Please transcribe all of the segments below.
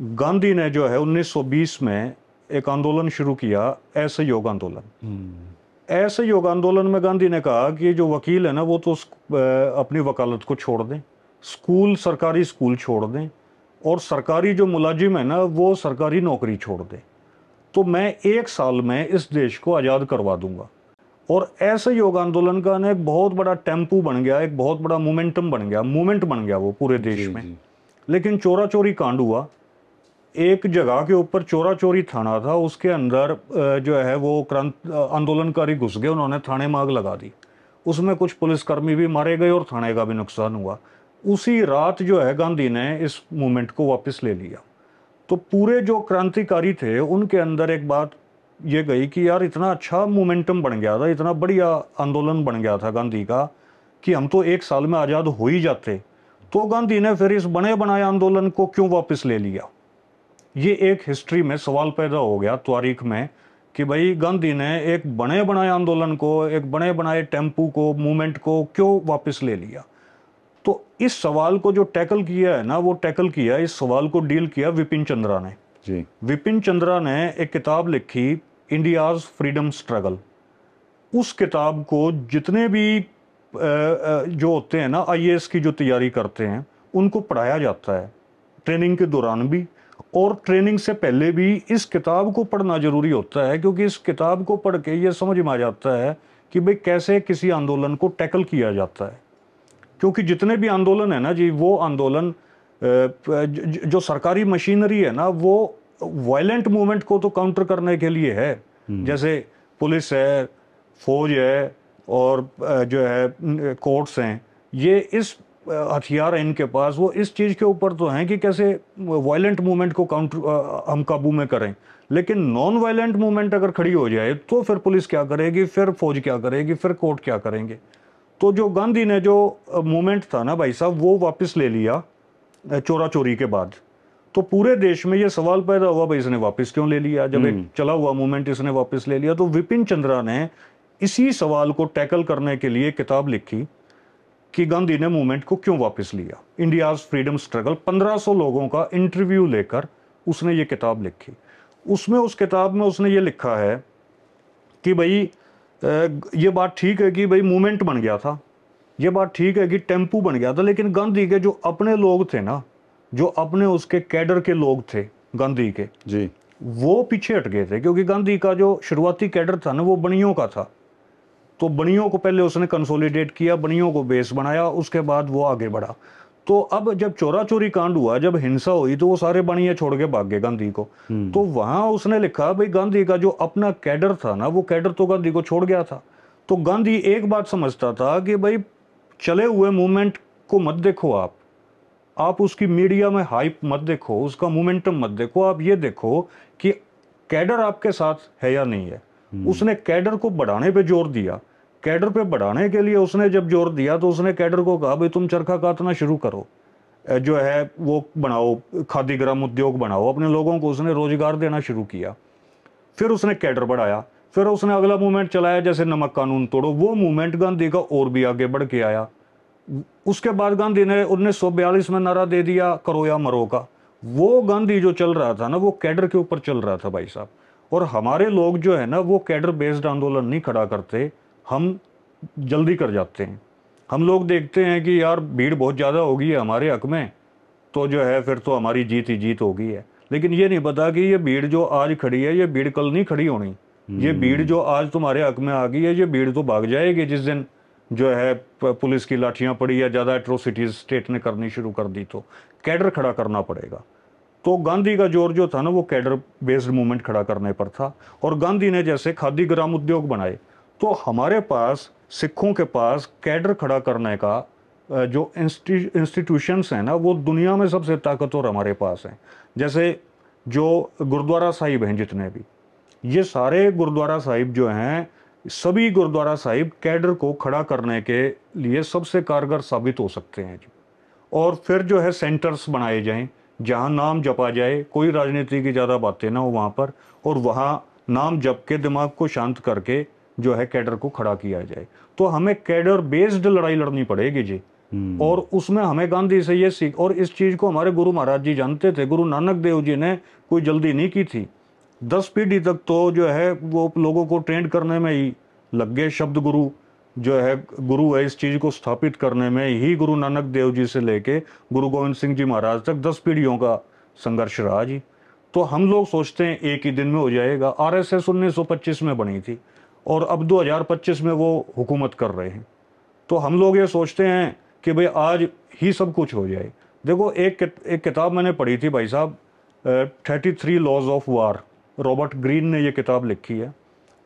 गांधी ने जो है 1920 में एक आंदोलन शुरू किया ऐसे योग आंदोलन हम्म। ऐसे योग आंदोलन में गांधी ने कहा कि जो वकील है ना वो तो अपनी वकालत को छोड़ दें स्कूल सरकारी स्कूल छोड़ दें और सरकारी जो मुलाजिम है ना वो सरकारी नौकरी छोड़ दें तो मैं एक साल में इस देश को आज़ाद करवा दूंगा और ऐसे योग आंदोलन का ना एक बहुत बड़ा टेम्पू बन गया एक बहुत बड़ा मोमेंटम बन गया मूवमेंट बन गया वो पूरे देश जी, में जी। लेकिन चोरा चोरी कांड हुआ एक जगह के ऊपर चोरा चोरी थाना था उसके अंदर जो है वो क्रांत आंदोलनकारी घुस गए उन्होंने थाने में आग लगा दी उसमें कुछ पुलिसकर्मी भी मारे गए और थाने का भी नुकसान हुआ उसी रात जो है गांधी ने इस मूवमेंट को वापस ले लिया तो पूरे जो क्रांतिकारी थे उनके अंदर एक बात ये गई कि यार इतना अच्छा मोमेंटम बन गया था इतना बढ़िया आंदोलन बन गया था गांधी का कि हम तो एक साल में आज़ाद हो ही जाते तो गांधी ने फिर इस बने बनाए आंदोलन को क्यों वापस ले लिया ये एक हिस्ट्री में सवाल पैदा हो गया तारीख में कि भाई गांधी ने एक बने बनाए आंदोलन को एक बने बनाए टेम्पू को मूवमेंट को क्यों वापस ले लिया तो इस सवाल को जो टैकल किया है ना वो टैकल किया इस सवाल को डील किया विपिन चंद्रा ने जी विपिन चंद्रा ने एक किताब लिखी इंडियाज फ्रीडम स्ट्रगल उस किताब को जितने भी जो होते हैं ना आईएएस की जो तैयारी करते हैं उनको पढ़ाया जाता है ट्रेनिंग के दौरान भी और ट्रेनिंग से पहले भी इस किताब को पढ़ना ज़रूरी होता है क्योंकि इस किताब को पढ़ के ये समझ में आ जाता है कि भाई कैसे किसी आंदोलन को टैकल किया जाता है क्योंकि जितने भी आंदोलन है ना जी वो आंदोलन जो सरकारी मशीनरी है ना वो वायलेंट मूवमेंट को तो काउंटर करने के लिए है हम्म। जैसे पुलिस है फौज है और जो है कोर्ट्स हैं ये इस हथियार हैं इनके पास वो इस चीज़ के ऊपर तो हैं कि कैसे वायलेंट मूवमेंट को काउंटर हम काबू में करें लेकिन नॉन वायलेंट मूवमेंट अगर खड़ी हो जाए तो फिर पुलिस क्या करेगी फिर फौज क्या करेगी फिर कोर्ट क्या करेंगे तो जो गांधी ने जो मूवमेंट था ना भाई साहब वो वापस ले लिया चोरा चोरी के बाद तो पूरे देश में ये सवाल पैदा हुआ भाई इसने वापस क्यों ले लिया जब एक हम्म। चला हुआ मूवमेंट इसने वापस ले लिया तो विपिन चंद्रा ने इसी सवाल को टैकल करने के लिए किताब लिखी कि गांधी ने मूवमेंट को क्यों वापस लिया इंडियाज फ्रीडम स्ट्रगल 1500 लोगों का इंटरव्यू लेकर उसने ये किताब लिखी उसमें उस किताब में उसने ये लिखा है कि भाई ये बात ठीक है कि भाई मूवमेंट बन गया था ये बात ठीक है कि टेम्पू बन गया था लेकिन गांधी के जो अपने लोग थे ना जो अपने उसके कैडर के लोग थे गांधी के जी वो पीछे हट गए थे क्योंकि गांधी का जो शुरुआती कैडर था ना वो बनियों का था तो बनियों को पहले उसने कंसोलिडेट किया बनियों को बेस बनाया उसके बाद वो आगे बढ़ा तो अब जब चोरा चोरी कांड हुआ जब हिंसा हुई तो वो सारे बनिया छोड़ के भाग गए गांधी को हम्म। तो वहां उसने लिखा भाई गांधी का जो अपना कैडर था ना वो कैडर तो गांधी को छोड़ गया था तो गांधी एक बात समझता था कि भाई चले हुए मूवमेंट को मत देखो आप आप उसकी मीडिया में हाइप मत देखो उसका मोमेंटम मत देखो आप ये देखो कि कैडर आपके साथ है या नहीं है हम्म। उसने कैडर को बढ़ाने पे जोर दिया कैडर पे बढ़ाने के लिए उसने जब जोर दिया तो उसने कैडर को कहा भाई तुम चरखा काटना शुरू करो जो है वो बनाओ खादी ग्राम उद्योग बनाओ अपने लोगों को उसने रोजगार देना शुरू किया फिर उसने कैडर बढ़ाया फिर उसने अगला मूवमेंट चलाया जैसे नमक कानून तोड़ो वो मूवमेंट गांधी का और भी आगे बढ़ के आया उसके बाद गांधी ने उन्नीस सौ बयालीस में नारा दे दिया करो या मरो का वो गांधी जो चल रहा था ना वो कैडर के ऊपर चल रहा था भाई साहब और हमारे लोग जो है ना वो कैडर बेस्ड आंदोलन नहीं खड़ा करते हम जल्दी कर जाते हैं हम लोग देखते हैं कि यार भीड़ बहुत ज़्यादा होगी है हमारे हक में तो जो है फिर तो हमारी जीत ही जीत होगी है लेकिन ये नहीं पता कि ये भीड़ जो आज खड़ी है ये भीड़ कल नहीं खड़ी होनी ये हम्म। भीड़ जो आज तुम्हारे हक में आ गई है ये भीड़ तो भाग जाएगी जिस दिन जो है पुलिस की लाठियां पड़ी या ज़्यादा एट्रोसिटीज़ स्टेट ने करनी शुरू कर दी तो कैडर खड़ा करना पड़ेगा तो गांधी का जोर जो था ना वो कैडर बेस्ड मूवमेंट खड़ा करने पर था और गांधी ने जैसे खादी ग्राम उद्योग बनाए तो हमारे पास सिखों के पास कैडर खड़ा करने का जो इंस्टीट्यूशंस हैं ना वो दुनिया में सबसे ताकतवर हमारे पास हैं जैसे जो गुरुद्वारा साहिब हैं जितने भी ये सारे गुरुद्वारा साहिब जो हैं सभी गुरुद्वारा साहिब कैडर को खड़ा करने के लिए सबसे कारगर साबित हो सकते हैं जी और फिर जो है सेंटर्स बनाए जाएं जहाँ नाम जपा जाए कोई राजनीति की ज़्यादा बातें ना हो वहाँ पर और वहाँ नाम जप के दिमाग को शांत करके जो है कैडर को खड़ा किया जाए तो हमें कैडर बेस्ड लड़ाई लड़नी पड़ेगी जी हम्म। और उसमें हमें गांधी से ये सीख और इस चीज़ को हमारे गुरु महाराज जी जानते थे गुरु नानक देव जी ने कोई जल्दी नहीं की थी दस पीढ़ी तक तो जो है वो लोगों को ट्रेंड करने में ही लग गए शब्द गुरु जो है गुरु है इस चीज़ को स्थापित करने में ही गुरु नानक देव जी से लेके गुरु गोविंद सिंह जी महाराज तक दस पीढ़ियों का संघर्ष रहा जी तो हम लोग सोचते हैं एक ही दिन में हो जाएगा आर एस एस उन्नीस सौ पच्चीस में बनी थी और अब दो हज़ार पच्चीस में वो हुकूमत कर रहे हैं तो हम लोग ये सोचते हैं कि भाई आज ही सब कुछ हो जाए देखो एक एक किताब मैंने पढ़ी थी भाई साहब thirty three laws of war Robert Greene ने ये किताब लिखी है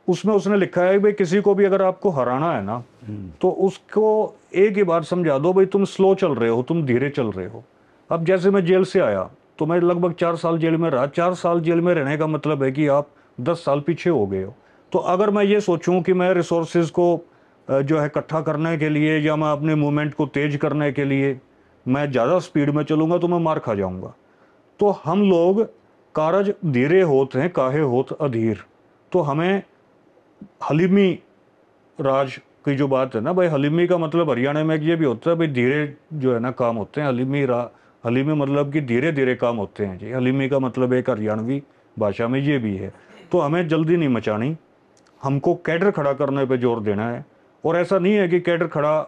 उसमें उसने लिखा है भाई किसी को भी अगर आपको हराना है ना हम्म। तो उसको एक ही बार समझा दो भाई तुम स्लो चल रहे हो तुम धीरे चल रहे हो अब जैसे मैं जेल से आया तो मैं लगभग चार साल जेल में रहा चार साल जेल में रहने का मतलब है कि आप दस साल पीछे हो गए हो तो अगर मैं ये सोचूं कि मैं रिसोर्सेज को जो है इकट्ठा करने के लिए या मैं अपने मूवमेंट को तेज करने के लिए मैं ज़्यादा स्पीड में चलूँगा तो मैं मार खा जाऊँगा तो हम लोग कारज धीरे होते हैं काहे होत अधीर तो हमें हलीमी राज की जो बात है ना भाई हलीमी का मतलब हरियाणा में ये भी होता है भाई धीरे जो है ना काम होते हैं हलीमी रा हलीमी मतलब कि धीरे धीरे काम होते हैं जी हलीमी का मतलब एक हरियाणवी भाषा में ये भी है तो हमें जल्दी नहीं मचानी हमको कैडर खड़ा करने पे जोर देना है और ऐसा नहीं है कि कैडर खड़ा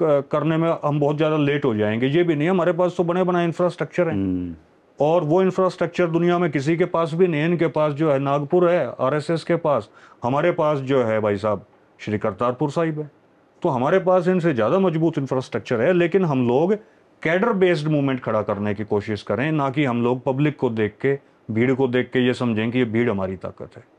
करने में हम बहुत ज़्यादा लेट हो जाएंगे ये भी नहीं हमारे पास तो बने बनाए इंफ्रास्ट्रक्चर हैं हम्म। और वो इंफ्रास्ट्रक्चर दुनिया में किसी के पास भी नहीं है इनके पास जो है नागपुर है आरएसएस के पास हमारे पास जो है भाई साहब श्री करतारपुर साहिब है तो हमारे पास इनसे ज़्यादा मजबूत इंफ्रास्ट्रक्चर है लेकिन हम लोग कैडर बेस्ड मूवमेंट खड़ा करने की कोशिश करें ना कि हम लोग पब्लिक को देख के भीड़ को देख के ये समझें कि ये भीड़ हमारी ताकत है